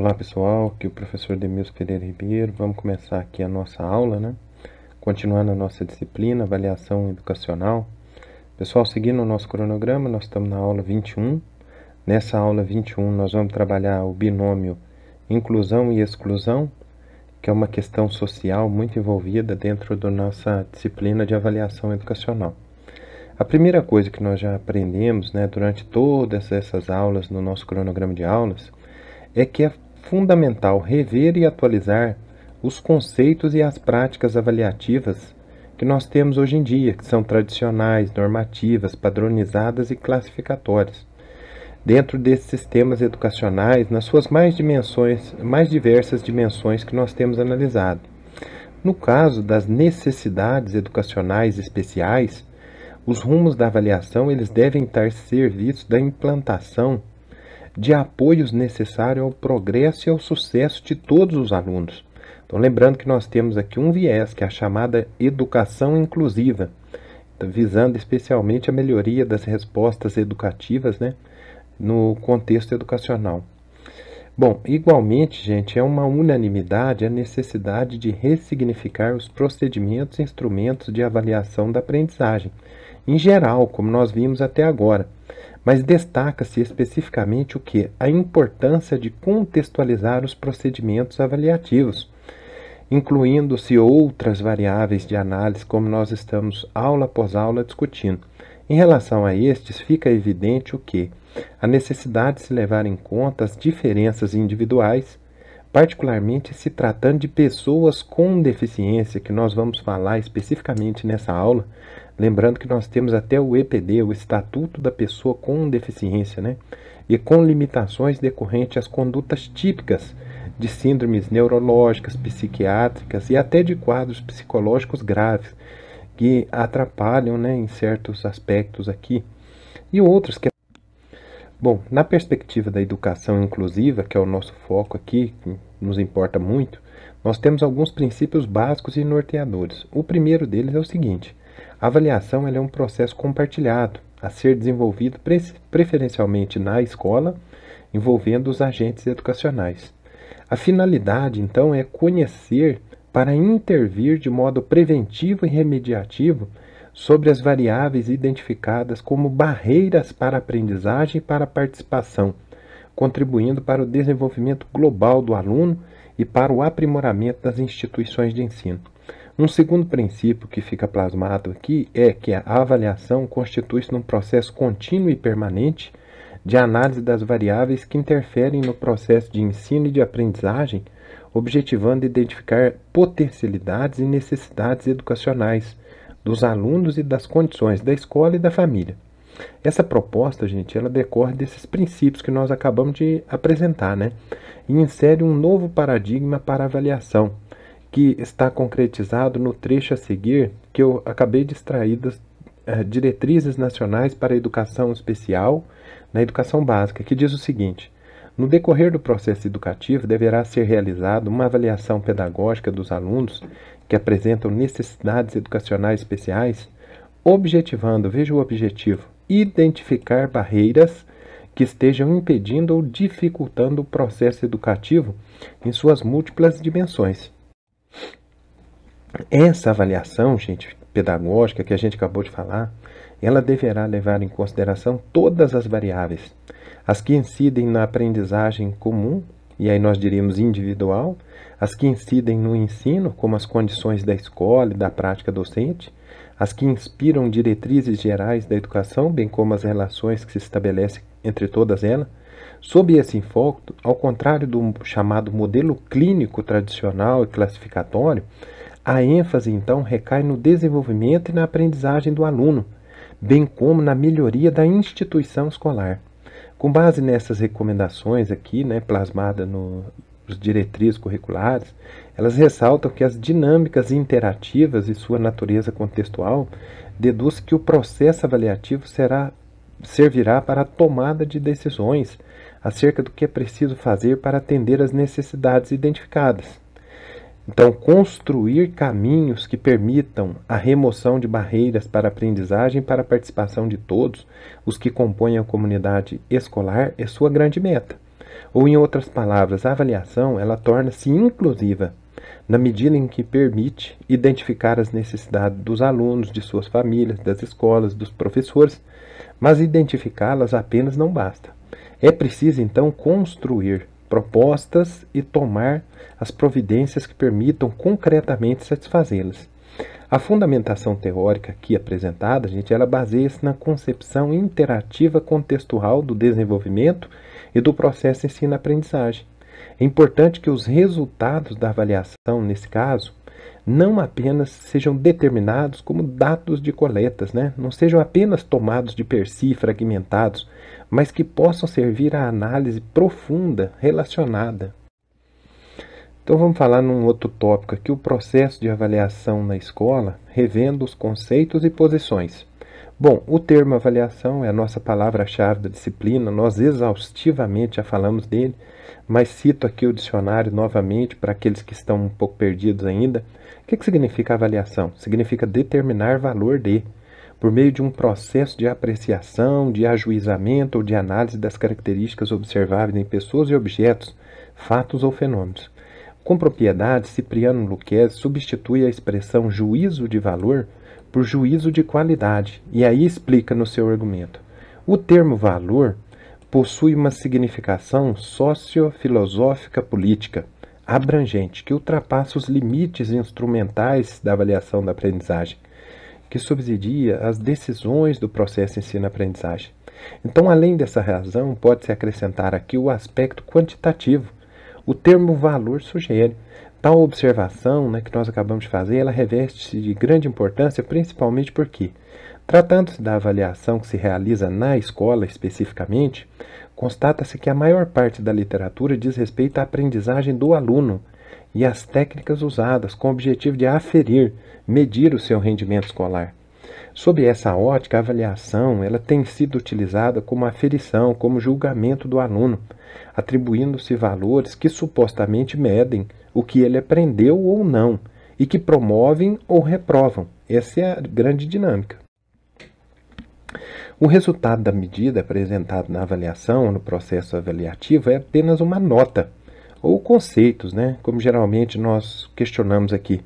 Olá pessoal, aqui é o professor Demilson Pereira Ribeiro. Vamos começar aqui a nossa aula, né? Continuando a nossa disciplina, avaliação educacional. Pessoal, seguindo o nosso cronograma, nós estamos na aula 21. Nessa aula 21, nós vamos trabalhar o binômio inclusão e exclusão, que é uma questão social muito envolvida dentro da nossa disciplina de avaliação educacional. A primeira coisa que nós já aprendemos né, durante todas essas aulas no nosso cronograma de aulas é que a fundamental rever e atualizar os conceitos e as práticas avaliativas que nós temos hoje em dia, que são tradicionais, normativas, padronizadas e classificatórias. Dentro desses sistemas educacionais, nas suas mais, dimensões, mais diversas dimensões que nós temos analisado. No caso das necessidades educacionais especiais, os rumos da avaliação eles devem estar servidos da implantação de apoios necessários ao progresso e ao sucesso de todos os alunos. Então, lembrando que nós temos aqui um viés, que é a chamada educação inclusiva, visando especialmente a melhoria das respostas educativas né, no contexto educacional. Bom, igualmente, gente, é uma unanimidade a necessidade de ressignificar os procedimentos e instrumentos de avaliação da aprendizagem, em geral, como nós vimos até agora, mas destaca-se especificamente o que? A importância de contextualizar os procedimentos avaliativos, incluindo-se outras variáveis de análise, como nós estamos aula após aula discutindo. Em relação a estes, fica evidente o que? A necessidade de se levar em conta as diferenças individuais, particularmente se tratando de pessoas com deficiência, que nós vamos falar especificamente nessa aula, Lembrando que nós temos até o EPD, o Estatuto da Pessoa com Deficiência, né? e com limitações decorrentes às condutas típicas de síndromes neurológicas, psiquiátricas e até de quadros psicológicos graves, que atrapalham né, em certos aspectos aqui, e outros que Bom, na perspectiva da educação inclusiva, que é o nosso foco aqui, que nos importa muito, nós temos alguns princípios básicos e norteadores. O primeiro deles é o seguinte: a avaliação é um processo compartilhado, a ser desenvolvido preferencialmente na escola, envolvendo os agentes educacionais. A finalidade, então, é conhecer para intervir de modo preventivo e remediativo sobre as variáveis identificadas como barreiras para a aprendizagem e para a participação, contribuindo para o desenvolvimento global do aluno e para o aprimoramento das instituições de ensino. Um segundo princípio que fica plasmado aqui é que a avaliação constitui-se num processo contínuo e permanente de análise das variáveis que interferem no processo de ensino e de aprendizagem, objetivando identificar potencialidades e necessidades educacionais dos alunos e das condições da escola e da família. Essa proposta, gente, ela decorre desses princípios que nós acabamos de apresentar, né? E insere um novo paradigma para avaliação que está concretizado no trecho a seguir, que eu acabei de extrair das eh, diretrizes nacionais para a educação especial na educação básica, que diz o seguinte: no decorrer do processo educativo, deverá ser realizada uma avaliação pedagógica dos alunos que apresentam necessidades educacionais especiais, objetivando, veja o objetivo, identificar barreiras que estejam impedindo ou dificultando o processo educativo em suas múltiplas dimensões. Essa avaliação, gente, pedagógica que a gente acabou de falar, ela deverá levar em consideração todas as variáveis, as que incidem na aprendizagem comum, e aí nós diríamos individual, as que incidem no ensino, como as condições da escola e da prática docente, as que inspiram diretrizes gerais da educação, bem como as relações que se estabelecem entre todas elas. Sob esse enfoque, ao contrário do chamado modelo clínico tradicional e classificatório, a ênfase, então, recai no desenvolvimento e na aprendizagem do aluno, bem como na melhoria da instituição escolar. Com base nessas recomendações aqui, né, plasmadas nos diretrizes curriculares, elas ressaltam que as dinâmicas interativas e sua natureza contextual deduz que o processo avaliativo será, servirá para a tomada de decisões acerca do que é preciso fazer para atender às necessidades identificadas. Então, construir caminhos que permitam a remoção de barreiras para a aprendizagem e para a participação de todos os que compõem a comunidade escolar é sua grande meta. Ou, em outras palavras, a avaliação ela torna-se inclusiva na medida em que permite identificar as necessidades dos alunos, de suas famílias, das escolas, dos professores, mas identificá-las apenas não basta. É preciso, então, construir propostas e tomar as providências que permitam concretamente satisfazê-las. A fundamentação teórica aqui apresentada, gente, ela baseia-se na concepção interativa contextual do desenvolvimento e do processo ensino-aprendizagem. É importante que os resultados da avaliação, nesse caso, não apenas sejam determinados como dados de coletas, né? não sejam apenas tomados de per si, fragmentados, mas que possam servir à análise profunda relacionada. Então vamos falar num outro tópico aqui, o processo de avaliação na escola, revendo os conceitos e posições. Bom, o termo avaliação é a nossa palavra-chave da disciplina, nós exaustivamente já falamos dele, mas cito aqui o dicionário novamente para aqueles que estão um pouco perdidos ainda. O que, que significa avaliação? Significa determinar valor de, por meio de um processo de apreciação, de ajuizamento ou de análise das características observáveis em pessoas e objetos, fatos ou fenômenos. Com propriedade, Cipriano Luquez substitui a expressão juízo de valor por juízo de qualidade, e aí explica no seu argumento. O termo valor possui uma significação sociofilosófica política abrangente, que ultrapassa os limites instrumentais da avaliação da aprendizagem que subsidia as decisões do processo ensino-aprendizagem. Então, além dessa razão, pode-se acrescentar aqui o aspecto quantitativo. O termo valor sugere. Tal observação né, que nós acabamos de fazer, ela reveste de grande importância, principalmente porque, tratando-se da avaliação que se realiza na escola especificamente, constata-se que a maior parte da literatura diz respeito à aprendizagem do aluno, e as técnicas usadas com o objetivo de aferir, medir o seu rendimento escolar. Sob essa ótica, a avaliação ela tem sido utilizada como aferição, como julgamento do aluno, atribuindo-se valores que supostamente medem o que ele aprendeu ou não e que promovem ou reprovam. Essa é a grande dinâmica. O resultado da medida apresentado na avaliação, no processo avaliativo, é apenas uma nota ou conceitos, né? como geralmente nós questionamos aqui.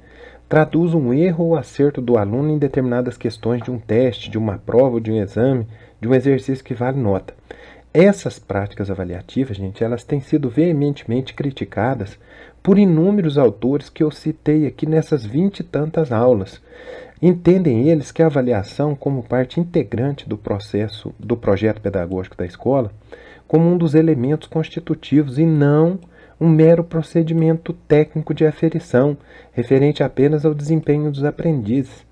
Traduz um erro ou acerto do aluno em determinadas questões de um teste, de uma prova, de um exame, de um exercício que vale nota. Essas práticas avaliativas, gente, elas têm sido veementemente criticadas por inúmeros autores que eu citei aqui nessas vinte e tantas aulas. Entendem eles que a avaliação, como parte integrante do processo do projeto pedagógico da escola, como um dos elementos constitutivos e não um mero procedimento técnico de aferição, referente apenas ao desempenho dos aprendizes.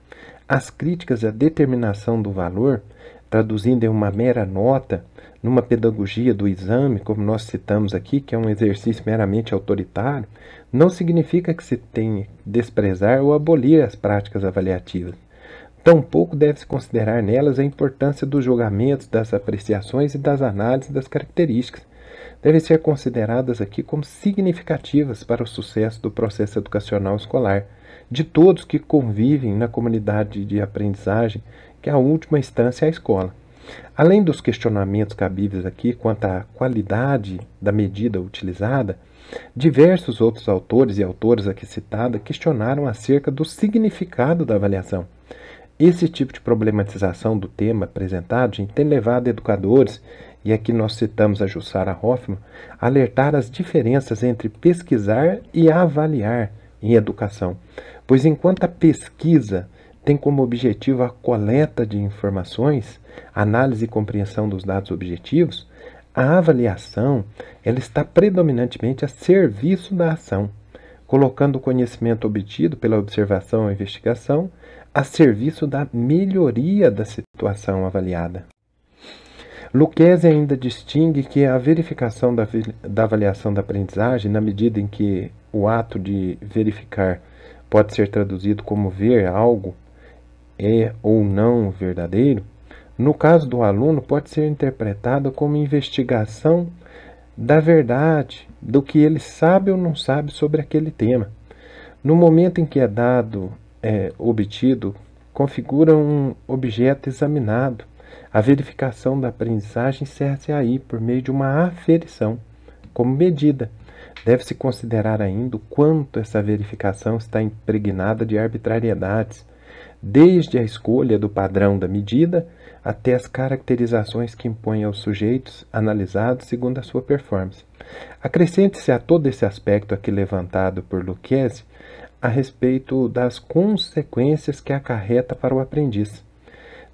As críticas à determinação do valor, traduzindo em uma mera nota, numa pedagogia do exame, como nós citamos aqui, que é um exercício meramente autoritário, não significa que se tenha que desprezar ou abolir as práticas avaliativas. Tampouco deve-se considerar nelas a importância dos julgamentos, das apreciações e das análises das características, devem ser consideradas aqui como significativas para o sucesso do processo educacional escolar, de todos que convivem na comunidade de aprendizagem, que é a última instância a escola. Além dos questionamentos cabíveis aqui quanto à qualidade da medida utilizada, diversos outros autores e autoras aqui citadas questionaram acerca do significado da avaliação. Esse tipo de problematização do tema apresentado gente, tem levado educadores e aqui nós citamos a Jussara Hoffman, alertar as diferenças entre pesquisar e avaliar em educação. Pois enquanto a pesquisa tem como objetivo a coleta de informações, análise e compreensão dos dados objetivos, a avaliação ela está predominantemente a serviço da ação, colocando o conhecimento obtido pela observação ou investigação a serviço da melhoria da situação avaliada. Lucchese ainda distingue que a verificação da, da avaliação da aprendizagem, na medida em que o ato de verificar pode ser traduzido como ver algo é ou não verdadeiro, no caso do aluno pode ser interpretado como investigação da verdade, do que ele sabe ou não sabe sobre aquele tema. No momento em que é dado é, obtido, configura um objeto examinado, a verificação da aprendizagem serve aí por meio de uma aferição, como medida. Deve-se considerar ainda o quanto essa verificação está impregnada de arbitrariedades, desde a escolha do padrão da medida até as caracterizações que impõe aos sujeitos analisados segundo a sua performance. Acrescente-se a todo esse aspecto aqui levantado por Lucchese a respeito das consequências que acarreta para o aprendiz.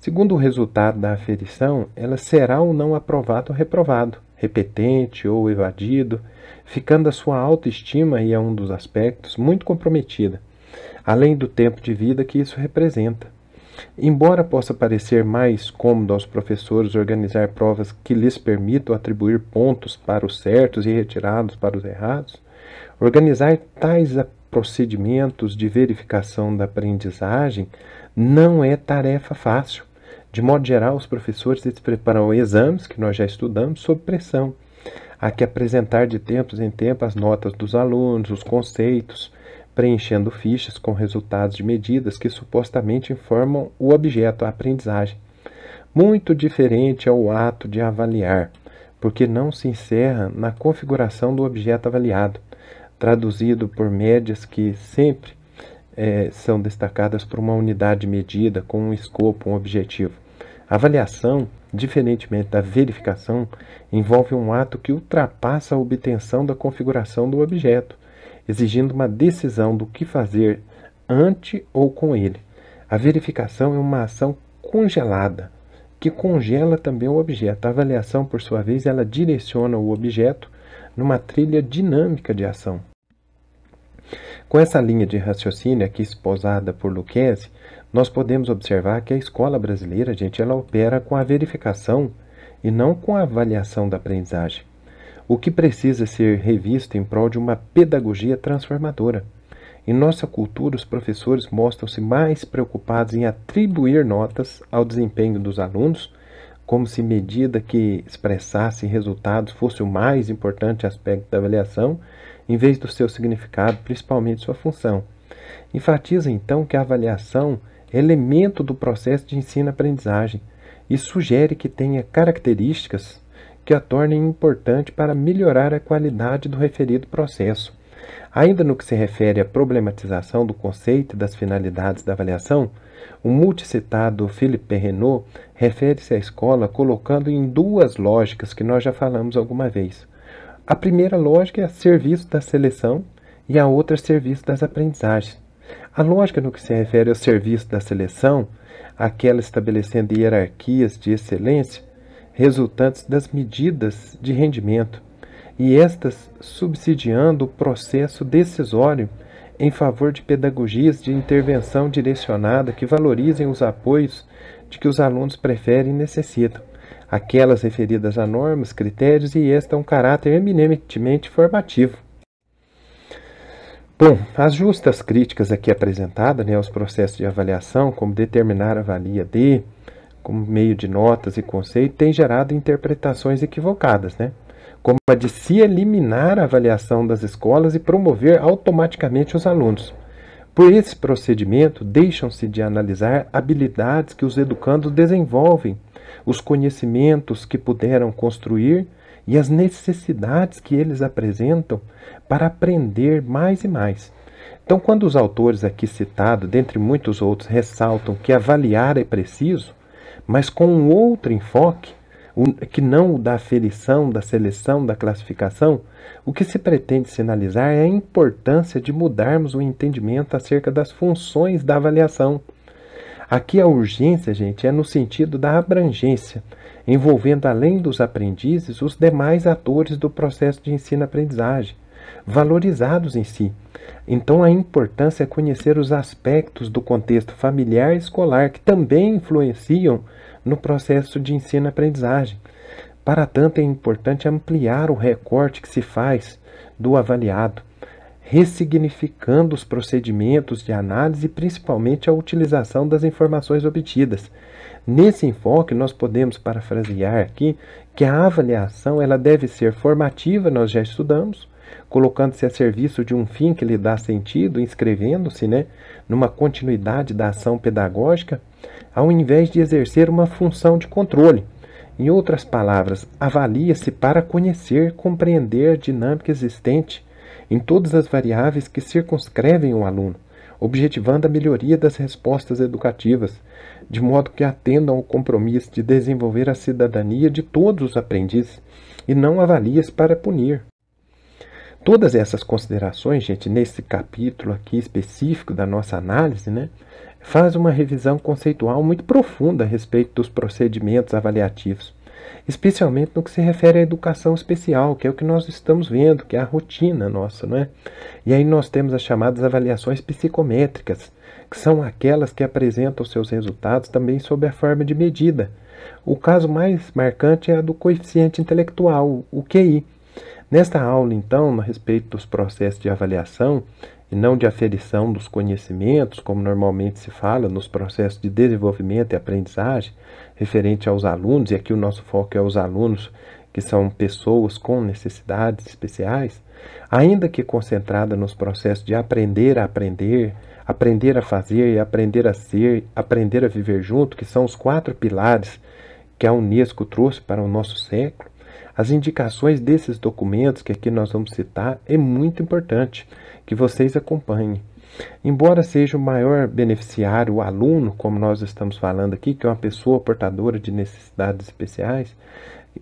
Segundo o resultado da aferição, ela será ou não aprovado ou reprovado, repetente ou evadido, ficando a sua autoestima, e é um dos aspectos, muito comprometida, além do tempo de vida que isso representa. Embora possa parecer mais cômodo aos professores organizar provas que lhes permitam atribuir pontos para os certos e retirados para os errados, organizar tais procedimentos de verificação da aprendizagem não é tarefa fácil. De modo geral, os professores eles preparam exames, que nós já estudamos, sob pressão. Há que apresentar de tempos em tempos as notas dos alunos, os conceitos, preenchendo fichas com resultados de medidas que supostamente informam o objeto, a aprendizagem. Muito diferente é o ato de avaliar, porque não se encerra na configuração do objeto avaliado, traduzido por médias que sempre é, são destacadas por uma unidade medida com um escopo, um objetivo. A avaliação, diferentemente da verificação, envolve um ato que ultrapassa a obtenção da configuração do objeto, exigindo uma decisão do que fazer ante ou com ele. A verificação é uma ação congelada, que congela também o objeto. A avaliação, por sua vez, ela direciona o objeto numa trilha dinâmica de ação. Com essa linha de raciocínio aqui esposada por Lucchese, nós podemos observar que a escola brasileira, gente, ela opera com a verificação e não com a avaliação da aprendizagem. O que precisa ser revisto em prol de uma pedagogia transformadora. Em nossa cultura, os professores mostram-se mais preocupados em atribuir notas ao desempenho dos alunos, como se medida que expressasse resultados fosse o mais importante aspecto da avaliação, em vez do seu significado, principalmente sua função. Enfatiza então que a avaliação elemento do processo de ensino-aprendizagem e sugere que tenha características que a tornem importante para melhorar a qualidade do referido processo. Ainda no que se refere à problematização do conceito e das finalidades da avaliação, o multicitado Philippe Renault refere-se à escola colocando em duas lógicas que nós já falamos alguma vez. A primeira lógica é serviço da seleção e a outra é serviço das aprendizagens. A lógica no que se refere ao serviço da seleção, aquela estabelecendo hierarquias de excelência, resultantes das medidas de rendimento, e estas subsidiando o processo decisório em favor de pedagogias de intervenção direcionada que valorizem os apoios de que os alunos preferem e necessitam, aquelas referidas a normas, critérios e este é um caráter eminentemente formativo. Bom, as justas críticas aqui apresentadas né, aos processos de avaliação, como determinar a valia D, como meio de notas e conceito, tem gerado interpretações equivocadas, né? como a de se eliminar a avaliação das escolas e promover automaticamente os alunos. Por esse procedimento, deixam-se de analisar habilidades que os educandos desenvolvem, os conhecimentos que puderam construir e as necessidades que eles apresentam para aprender mais e mais. Então, quando os autores aqui citados, dentre muitos outros, ressaltam que avaliar é preciso, mas com um outro enfoque, que não o da aferição, da seleção, da classificação, o que se pretende sinalizar é a importância de mudarmos o entendimento acerca das funções da avaliação Aqui a urgência, gente, é no sentido da abrangência, envolvendo além dos aprendizes os demais atores do processo de ensino-aprendizagem, valorizados em si. Então a importância é conhecer os aspectos do contexto familiar e escolar que também influenciam no processo de ensino-aprendizagem. Para tanto, é importante ampliar o recorte que se faz do avaliado ressignificando os procedimentos de análise e principalmente a utilização das informações obtidas. Nesse enfoque, nós podemos parafrasear aqui que a avaliação ela deve ser formativa, nós já estudamos, colocando-se a serviço de um fim que lhe dá sentido, inscrevendo-se né, numa continuidade da ação pedagógica, ao invés de exercer uma função de controle. Em outras palavras, avalia-se para conhecer, compreender a dinâmica existente em todas as variáveis que circunscrevem o um aluno, objetivando a melhoria das respostas educativas, de modo que atendam ao compromisso de desenvolver a cidadania de todos os aprendizes e não avalias para punir. Todas essas considerações, gente, nesse capítulo aqui específico da nossa análise, né, faz uma revisão conceitual muito profunda a respeito dos procedimentos avaliativos, especialmente no que se refere à educação especial, que é o que nós estamos vendo, que é a rotina nossa, não é? E aí nós temos as chamadas avaliações psicométricas, que são aquelas que apresentam seus resultados também sob a forma de medida. O caso mais marcante é a do coeficiente intelectual, o QI. Nesta aula, então, a respeito dos processos de avaliação, e não de aferição dos conhecimentos, como normalmente se fala nos processos de desenvolvimento e aprendizagem, referente aos alunos, e aqui o nosso foco é os alunos que são pessoas com necessidades especiais, ainda que concentrada nos processos de aprender a aprender, aprender a fazer e aprender a ser, aprender a viver junto, que são os quatro pilares que a Unesco trouxe para o nosso século, as indicações desses documentos que aqui nós vamos citar é muito importante que vocês acompanhem. Embora seja o maior beneficiário o aluno, como nós estamos falando aqui, que é uma pessoa portadora de necessidades especiais,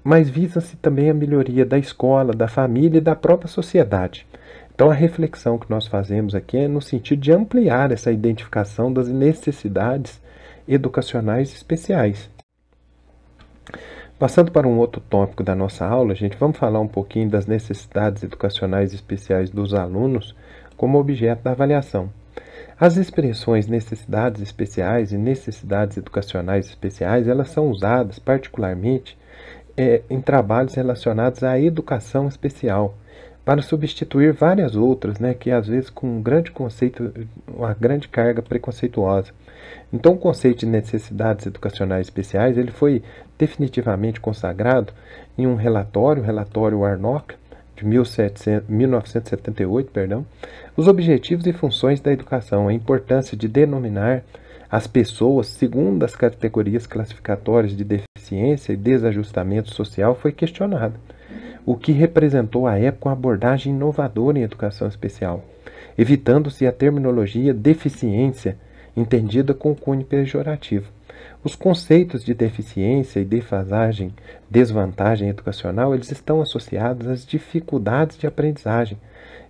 mas visa-se também a melhoria da escola, da família e da própria sociedade. Então, a reflexão que nós fazemos aqui é no sentido de ampliar essa identificação das necessidades educacionais especiais. Passando para um outro tópico da nossa aula, gente, vamos falar um pouquinho das necessidades educacionais especiais dos alunos como objeto da avaliação. As expressões necessidades especiais e necessidades educacionais especiais, elas são usadas particularmente é, em trabalhos relacionados à educação especial, para substituir várias outras, né, que às vezes com um grande conceito, uma grande carga preconceituosa. Então, o conceito de necessidades educacionais especiais ele foi definitivamente consagrado em um relatório, o relatório Arnock, de 1978, perdão, os objetivos e funções da educação, a importância de denominar as pessoas segundo as categorias classificatórias de deficiência e desajustamento social foi questionada, o que representou à época uma abordagem inovadora em educação especial, evitando-se a terminologia deficiência entendida com cunho pejorativo. Os conceitos de deficiência e defasagem, desvantagem educacional, eles estão associados às dificuldades de aprendizagem.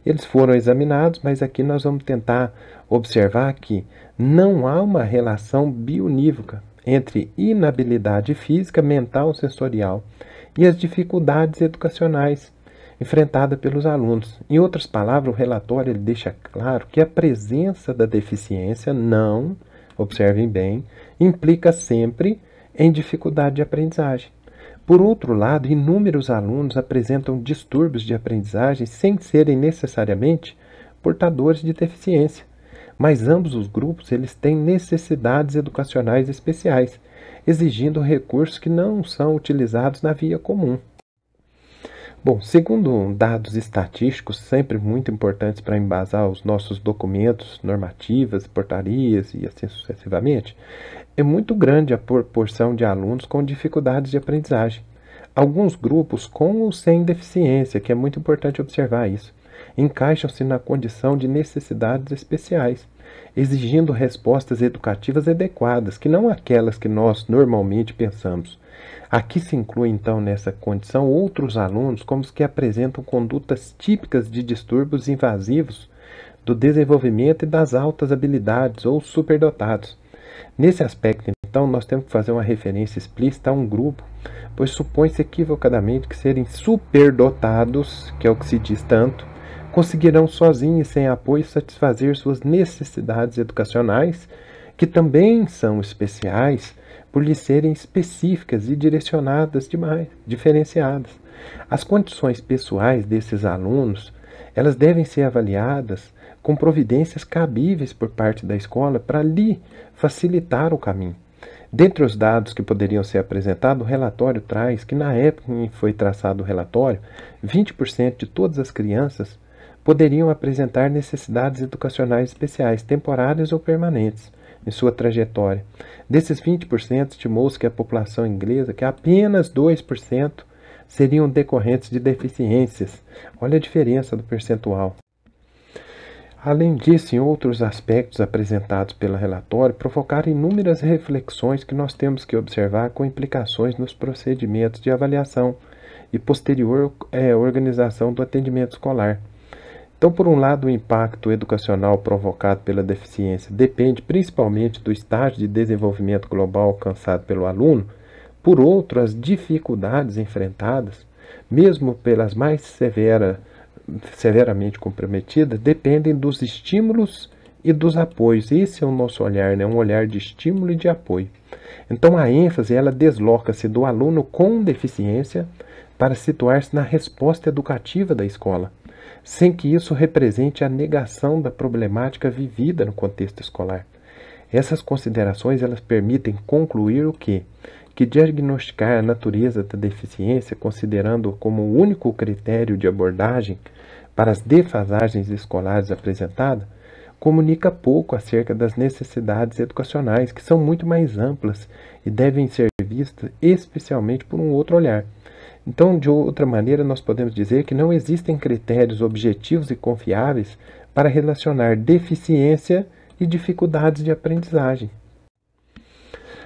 Eles foram examinados, mas aqui nós vamos tentar observar que não há uma relação bionívoca entre inabilidade física, mental, sensorial e as dificuldades educacionais enfrentada pelos alunos. Em outras palavras, o relatório ele deixa claro que a presença da deficiência não, observem bem, implica sempre em dificuldade de aprendizagem. Por outro lado, inúmeros alunos apresentam distúrbios de aprendizagem sem serem necessariamente portadores de deficiência, mas ambos os grupos eles têm necessidades educacionais especiais, exigindo recursos que não são utilizados na via comum. Bom, segundo dados estatísticos, sempre muito importantes para embasar os nossos documentos, normativas, portarias e assim sucessivamente, é muito grande a proporção de alunos com dificuldades de aprendizagem. Alguns grupos com ou sem deficiência, que é muito importante observar isso, encaixam-se na condição de necessidades especiais, exigindo respostas educativas adequadas, que não aquelas que nós normalmente pensamos Aqui se inclui então nessa condição outros alunos como os que apresentam condutas típicas de distúrbios invasivos do desenvolvimento e das altas habilidades ou superdotados. Nesse aspecto, então, nós temos que fazer uma referência explícita a um grupo, pois supõe-se equivocadamente que serem superdotados, que é o que se diz tanto, conseguirão sozinhos e sem apoio satisfazer suas necessidades educacionais, que também são especiais por lhe serem específicas e direcionadas demais, diferenciadas. As condições pessoais desses alunos, elas devem ser avaliadas com providências cabíveis por parte da escola para lhe facilitar o caminho. Dentre os dados que poderiam ser apresentados, o relatório traz que, na época em que foi traçado o relatório, 20% de todas as crianças poderiam apresentar necessidades educacionais especiais, temporárias ou permanentes em sua trajetória. Desses 20%, estimou-se que a população inglesa, que apenas 2% seriam decorrentes de deficiências. Olha a diferença do percentual. Além disso, em outros aspectos apresentados pelo relatório, provocaram inúmeras reflexões que nós temos que observar com implicações nos procedimentos de avaliação e posterior é, organização do atendimento escolar. Então, por um lado, o impacto educacional provocado pela deficiência depende principalmente do estágio de desenvolvimento global alcançado pelo aluno, por outro, as dificuldades enfrentadas, mesmo pelas mais severa, severamente comprometidas, dependem dos estímulos e dos apoios. Esse é o nosso olhar, né? um olhar de estímulo e de apoio. Então a ênfase ela desloca-se do aluno com deficiência para situar-se na resposta educativa da escola sem que isso represente a negação da problemática vivida no contexto escolar. Essas considerações elas permitem concluir o que que diagnosticar a natureza da deficiência, considerando como o único critério de abordagem para as defasagens escolares apresentada, comunica pouco acerca das necessidades educacionais, que são muito mais amplas e devem ser vistas especialmente por um outro olhar, então, de outra maneira, nós podemos dizer que não existem critérios objetivos e confiáveis para relacionar deficiência e dificuldades de aprendizagem.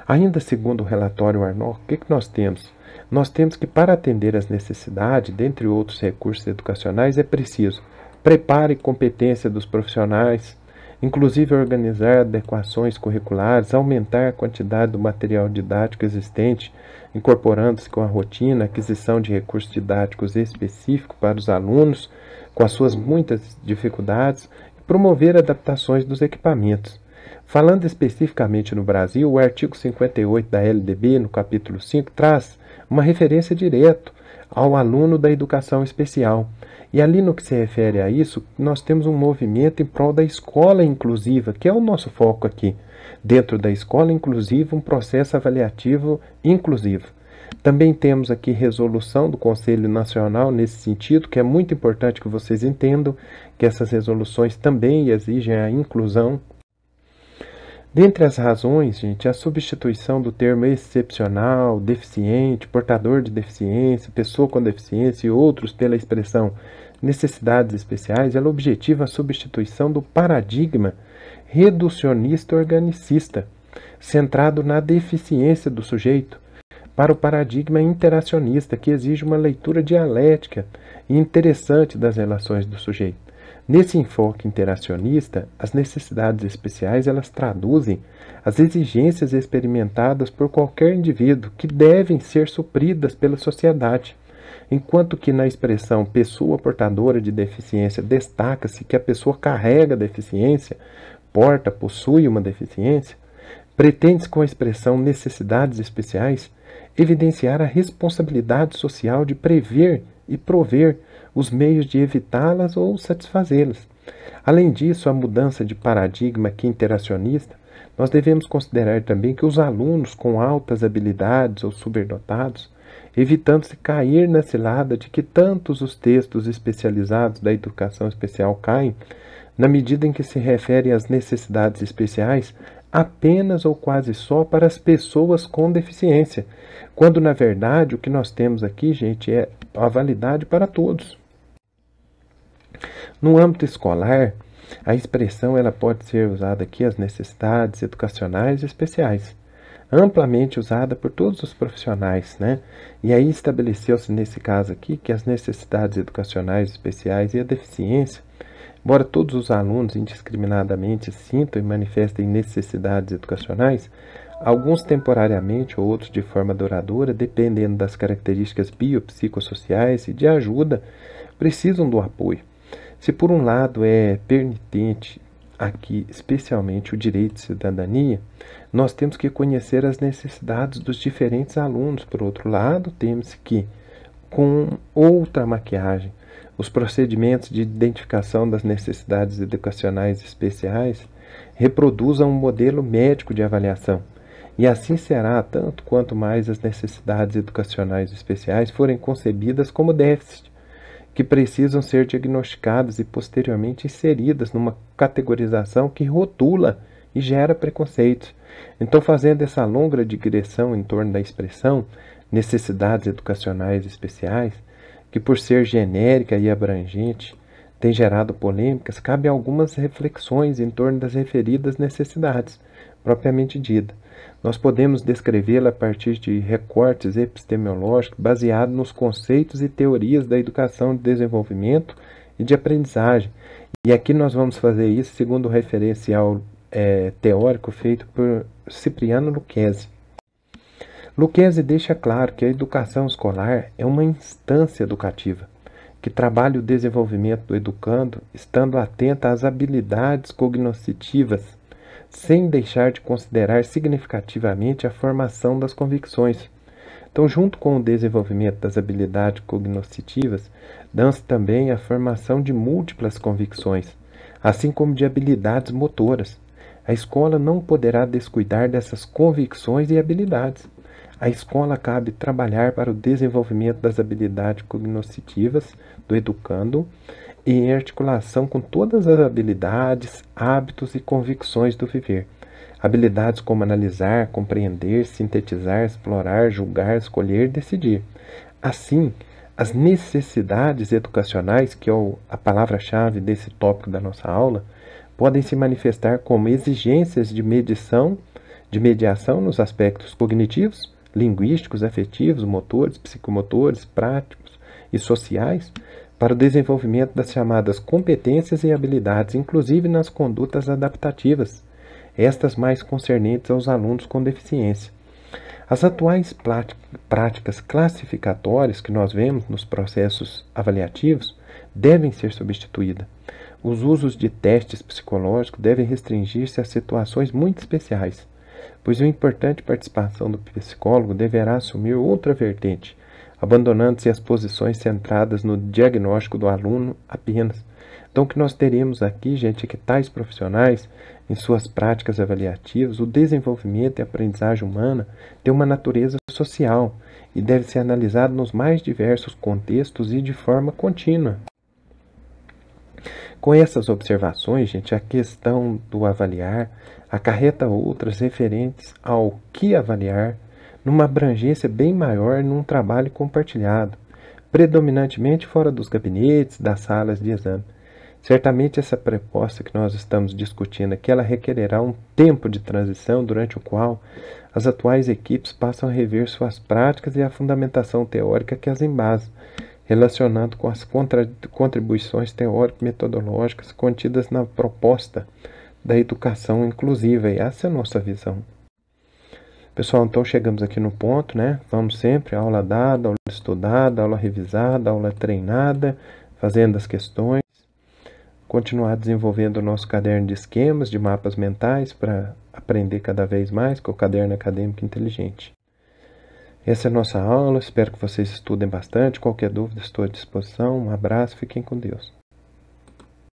Ainda segundo o relatório Arnold, o que, que nós temos? Nós temos que, para atender às necessidades, dentre outros recursos educacionais, é preciso preparar e competência dos profissionais, inclusive organizar adequações curriculares, aumentar a quantidade do material didático existente, incorporando-se com a rotina, aquisição de recursos didáticos específicos para os alunos, com as suas muitas dificuldades, e promover adaptações dos equipamentos. Falando especificamente no Brasil, o artigo 58 da LDB, no capítulo 5, traz uma referência direta ao aluno da educação especial e ali no que se refere a isso, nós temos um movimento em prol da escola inclusiva, que é o nosso foco aqui. Dentro da escola inclusiva, um processo avaliativo inclusivo. Também temos aqui resolução do Conselho Nacional nesse sentido, que é muito importante que vocês entendam que essas resoluções também exigem a inclusão Dentre as razões, gente, é a substituição do termo excepcional, deficiente, portador de deficiência, pessoa com deficiência e outros pela expressão necessidades especiais, ela objetiva a substituição do paradigma reducionista organicista, centrado na deficiência do sujeito, para o paradigma interacionista, que exige uma leitura dialética e interessante das relações do sujeito. Nesse enfoque interacionista, as necessidades especiais elas traduzem as exigências experimentadas por qualquer indivíduo que devem ser supridas pela sociedade, enquanto que na expressão pessoa portadora de deficiência destaca-se que a pessoa carrega deficiência, porta, possui uma deficiência, pretende com a expressão necessidades especiais evidenciar a responsabilidade social de prever e prover os meios de evitá-las ou satisfazê-las. Além disso, a mudança de paradigma que interacionista, nós devemos considerar também que os alunos com altas habilidades ou superdotados, evitando-se cair na cilada de que tantos os textos especializados da educação especial caem, na medida em que se referem às necessidades especiais, apenas ou quase só para as pessoas com deficiência, quando na verdade o que nós temos aqui, gente, é a validade para todos. No âmbito escolar, a expressão ela pode ser usada aqui as necessidades educacionais especiais, amplamente usada por todos os profissionais, né? E aí estabeleceu-se nesse caso aqui que as necessidades educacionais especiais e a deficiência, embora todos os alunos indiscriminadamente sintam e manifestem necessidades educacionais, alguns temporariamente ou outros de forma duradoura, dependendo das características biopsicossociais e de ajuda, precisam do apoio. Se por um lado é permitente aqui especialmente o direito de cidadania, nós temos que conhecer as necessidades dos diferentes alunos. Por outro lado, temos que, com outra maquiagem, os procedimentos de identificação das necessidades educacionais especiais reproduzam um modelo médico de avaliação. E assim será tanto quanto mais as necessidades educacionais especiais forem concebidas como déficit que precisam ser diagnosticadas e posteriormente inseridas numa categorização que rotula e gera preconceitos. Então, fazendo essa longa digressão em torno da expressão necessidades educacionais especiais, que por ser genérica e abrangente tem gerado polêmicas, cabe algumas reflexões em torno das referidas necessidades propriamente ditas nós podemos descrevê-la a partir de recortes epistemológicos baseados nos conceitos e teorias da educação de desenvolvimento e de aprendizagem. E aqui nós vamos fazer isso segundo o referencial é, teórico feito por Cipriano Lucchesi. Lucchesi deixa claro que a educação escolar é uma instância educativa que trabalha o desenvolvimento do educando, estando atenta às habilidades cognoscitivas sem deixar de considerar significativamente a formação das convicções. Então, junto com o desenvolvimento das habilidades cognoscitivas, dá-se também a formação de múltiplas convicções, assim como de habilidades motoras. A escola não poderá descuidar dessas convicções e habilidades. A escola cabe trabalhar para o desenvolvimento das habilidades cognoscitivas do educando e em articulação com todas as habilidades, hábitos e convicções do viver. Habilidades como analisar, compreender, sintetizar, explorar, julgar, escolher, decidir. Assim, as necessidades educacionais, que é a palavra-chave desse tópico da nossa aula, podem se manifestar como exigências de medição, de mediação nos aspectos cognitivos, linguísticos, afetivos, motores, psicomotores, práticos e sociais, para o desenvolvimento das chamadas competências e habilidades, inclusive nas condutas adaptativas, estas mais concernentes aos alunos com deficiência. As atuais práticas classificatórias que nós vemos nos processos avaliativos devem ser substituídas. Os usos de testes psicológicos devem restringir-se a situações muito especiais, pois uma importante participação do psicólogo deverá assumir outra vertente, abandonando-se as posições centradas no diagnóstico do aluno apenas. Então, o que nós teremos aqui, gente, é que tais profissionais, em suas práticas avaliativas, o desenvolvimento e aprendizagem humana tem uma natureza social e deve ser analisado nos mais diversos contextos e de forma contínua. Com essas observações, gente, a questão do avaliar acarreta outras referentes ao que avaliar, numa abrangência bem maior num trabalho compartilhado, predominantemente fora dos gabinetes, das salas de exame. Certamente essa proposta que nós estamos discutindo aqui, ela requererá um tempo de transição durante o qual as atuais equipes passam a rever suas práticas e a fundamentação teórica que as embasa, relacionado com as contribuições teórico-metodológicas contidas na proposta da educação inclusiva, e essa é a nossa visão. Pessoal, então chegamos aqui no ponto, né? Vamos sempre, aula dada, aula estudada, aula revisada, aula treinada, fazendo as questões. Continuar desenvolvendo o nosso caderno de esquemas, de mapas mentais, para aprender cada vez mais com o caderno acadêmico inteligente. Essa é a nossa aula, espero que vocês estudem bastante. Qualquer dúvida, estou à disposição. Um abraço, fiquem com Deus.